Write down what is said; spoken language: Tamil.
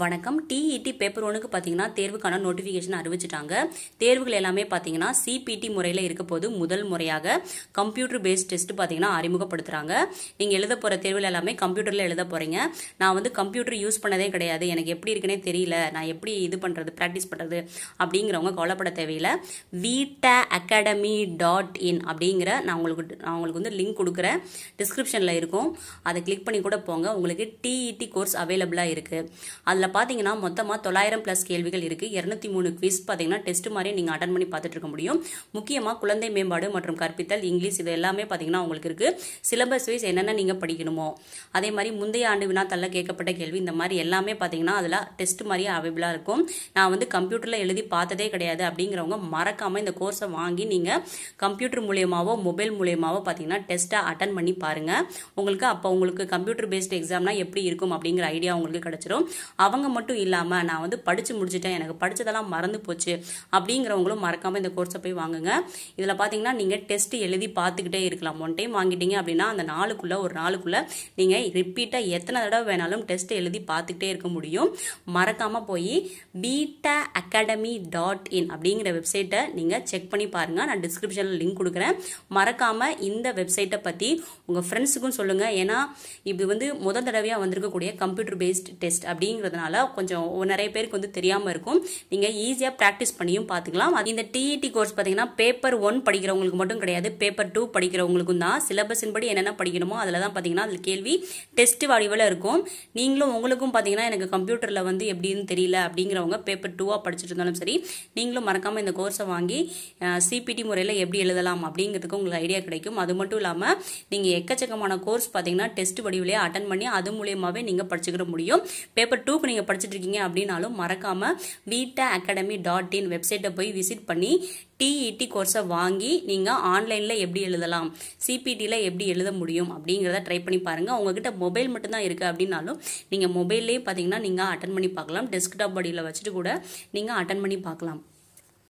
வணக்கம் டிஇடி பேப்பர் e ஒன்றுக்கு பார்த்தீங்கன்னா தேர்வுக்கான நோட்டிஃபிகேஷன் அறிவிச்சிட்டாங்க தேர்வுகள் எல்லாமே பார்த்தீங்கன்னா சிபிடி முறையில் இருக்க போது முதல் முறையாக கம்ப்யூட்டர் பேஸ்ட் டெஸ்ட் பார்த்தீங்கன்னா அறிமுகப்படுத்துகிறாங்க நீங்கள் எழுத போகிற தேர்வுகள் எல்லாமே கம்ப்யூட்டரில் எழுத போகிறீங்க நான் வந்து கம்ப்யூட்டர் யூஸ் பண்ணதே கிடையாது எனக்கு எப்படி இருக்குன்னே தெரியல நான் எப்படி இது பண்ணுறது ப்ராக்டிஸ் பண்ணுறது அப்படிங்கிறவங்க கவலைப்பட தேவையில்லை வீட்டா அகாடமி டாட் இன் அப்படிங்கிற நான் உங்களுக்கு நான் உங்களுக்கு வந்து லிங்க் கொடுக்குறேன் டிஸ்கிரிப்ஷனில் இருக்கும் அதை கிளிக் பண்ணி கூட போங்க உங்களுக்கு டிஇடி கோர்ஸ் அவைலபிளாக இருக்குது அதில் அதில் பார்த்தீங்கன்னா மொத்தமாக தொள்ளாயிரம் ப்ளஸ் கேள்விகள் இருக்குது இரநூத்தி மூணு குவிஸ் பார்த்தீங்கன்னா டெஸ்ட் மாதிரியே நீங்கள் அட்டன் பண்ணி பார்த்துட்டு இருக்க முடியும் முக்கியமாக குழந்தை மேம்பாடு மற்றும் கற்பித்தல் இங்கிலீஷ் இது எல்லாமே பார்த்தீங்கன்னா உங்களுக்கு இருக்குது சிலபஸ் வைஸ் என்னென்ன நீங்கள் படிக்கணுமோ அதே மாதிரி முந்தைய ஆண்டு வினாத்தல்ல கேட்கப்பட்ட கேள்வி இந்த மாதிரி எல்லாமே பார்த்தீங்கன்னா அதில் டெஸ்ட் மாதிரியே அவைபிளாக இருக்கும் நான் வந்து கம்ப்யூட்டரில் எழுதி பார்த்ததே கிடையாது அப்படிங்கிறவங்க மறக்காமல் இந்த கோர்ஸை வாங்கி நீங்கள் கம்ப்யூட்டர் மூலியமாகவோ மொபைல் மூலியமாகவோ பார்த்தீங்கன்னா டெஸ்ட்டை அட்டன் பண்ணி பாருங்கள் உங்களுக்கு அப்போ உங்களுக்கு கம்ப்யூட்டர் பேஸ்ட் எக்ஸாம்னா எப்படி இருக்கும் அப்படிங்கிற ஐடியா உங்களுக்கு கிடச்சிரும் அவங்க மட்டும் இல்லாமல் நான் வந்து படித்து முடிச்சுட்டேன் எனக்கு படித்ததெல்லாம் மறந்து போச்சு அப்படிங்கிறவங்களும் மறக்காமல் இந்த கோர்ஸை போய் வாங்குங்க இதில் பார்த்தீங்கன்னா நீங்கள் டெஸ்ட் எழுதி பார்த்துக்கிட்டே இருக்கலாம் ஒன் டைம் வாங்கிட்டீங்க அப்படின்னா அந்த நாளுக்குள்ளே ஒரு நாளுக்குள்ளே நீங்கள் ரிப்பீட்டாக எத்தனை தடவை வேணாலும் டெஸ்ட் எழுதி பார்த்துக்கிட்டே இருக்க முடியும் மறக்காமல் போய் பீட்டா அகாடமி டாட் இன் அப்படிங்கிற வெப்சைட்டை நீங்கள் செக் பண்ணி பாருங்கள் நான் டிஸ்கிரிப்ஷனில் லிங்க் கொடுக்குறேன் மறக்காமல் இந்த வெப்சைட்டை பற்றி உங்கள் ஃப்ரெண்ட்ஸுக்கும் சொல்லுங்கள் ஏன்னா இது வந்து முதல் தடவையாக வந்திருக்கக்கூடிய கம்ப்யூட்டர் பேஸ்ட் டெஸ்ட் அப்படிங்கிறது இருக்கிறதுனால கொஞ்சம் நிறைய பேருக்கு வந்து தெரியாமல் இருக்கும் நீங்கள் ஈஸியாக ப்ராக்டிஸ் பண்ணியும் பார்த்துக்கலாம் அது இந்த டிஇடி கோர்ஸ் e பார்த்தீங்கன்னா பேப்பர் ஒன் படிக்கிறவங்களுக்கு மட்டும் கிடையாது பேப்பர் டூ படிக்கிறவங்களுக்கும் தான் சிலபஸின் படி என்னென்ன படிக்கணுமோ அதில் தான் பார்த்தீங்கன்னா அதில் கேள்வி டெஸ்ட் வடிவில் இருக்கும் நீங்களும் உங்களுக்கும் பார்த்தீங்கன்னா எனக்கு கம்ப்யூட்டரில் வந்து எப்படின்னு தெரியல அப்படிங்கிறவங்க பேப்பர் டூவாக படிச்சுட்டு இருந்தாலும் சரி நீங்களும் மறக்காமல் இந்த கோர்ஸை வாங்கி சிபிடி முறையில் எப்படி எழுதலாம் அப்படிங்கிறதுக்கு உங்களுக்கு ஐடியா கிடைக்கும் அது மட்டும் இல்லாமல் நீங்கள் எக்கச்சக்கமான கோர்ஸ் பார்த்தீங்கன்னா டெஸ்ட் வடிவிலேயே அட்டன் பண்ணி அது மூலியமாகவே நீங்கள் படிச்சுக்கிற முடியும் பேப்பர் டூக்கு இப்போ நீங்கள் இருக்கீங்க அப்படின்னாலும் மறக்காமல் பீட்டா அகாடமி டாட் இன் வெப்சைட்டை போய் விசிட் பண்ணி டிஇடி கோர்ஸை e வாங்கி நீங்கள் ஆன்லைனில் எப்படி எழுதலாம் சிபிடியில் எப்படி எழுத முடியும் அப்படிங்கிறத ட்ரை பண்ணி பாருங்கள் உங்ககிட்ட மொபைல் மட்டும்தான் இருக்குது அப்படின்னாலும் நீங்கள் மொபைல்லே பார்த்தீங்கன்னா நீங்கள் அட்டன் பண்ணி பார்க்கலாம் டெஸ்க்டாப் பாடியில் வச்சுட்டு கூட நீங்கள் அட்டன் பண்ணி பார்க்கலாம்